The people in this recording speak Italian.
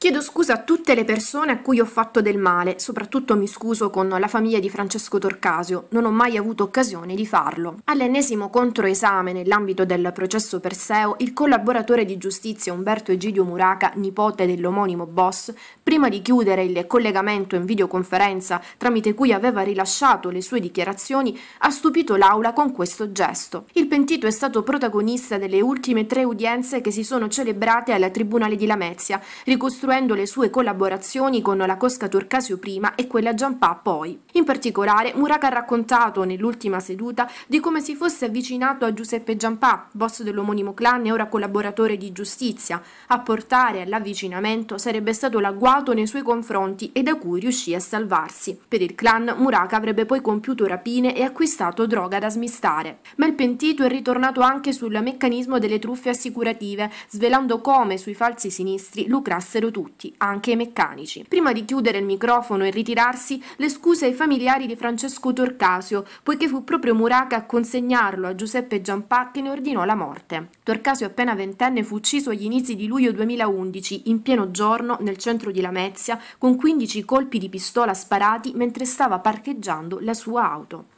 Chiedo scusa a tutte le persone a cui ho fatto del male, soprattutto mi scuso con la famiglia di Francesco Torcasio, non ho mai avuto occasione di farlo. All'ennesimo controesame nell'ambito del processo Perseo, il collaboratore di giustizia Umberto Egidio Muraca, nipote dell'omonimo boss, prima di chiudere il collegamento in videoconferenza tramite cui aveva rilasciato le sue dichiarazioni, ha stupito l'aula con questo gesto. Il pentito è stato protagonista delle ultime tre udienze che si sono celebrate alla Tribunale di Lamezia, ricostruendo costruendo le sue collaborazioni con la Cosca Torcasio prima e quella Giampà poi. In particolare, Muraka ha raccontato nell'ultima seduta di come si fosse avvicinato a Giuseppe Giampà, boss dell'omonimo clan e ora collaboratore di giustizia. A portare all'avvicinamento sarebbe stato l'agguato nei suoi confronti e da cui riuscì a salvarsi. Per il clan, Muraka avrebbe poi compiuto rapine e acquistato droga da smistare. Ma il pentito è ritornato anche sul meccanismo delle truffe assicurative, svelando come sui falsi sinistri lucrassero tutti tutti, anche i meccanici. Prima di chiudere il microfono e ritirarsi, le scuse ai familiari di Francesco Torcasio, poiché fu proprio Muraca a consegnarlo a Giuseppe Giampatti ne ordinò la morte. Torcasio appena ventenne fu ucciso agli inizi di luglio 2011 in pieno giorno nel centro di Lamezia con 15 colpi di pistola sparati mentre stava parcheggiando la sua auto.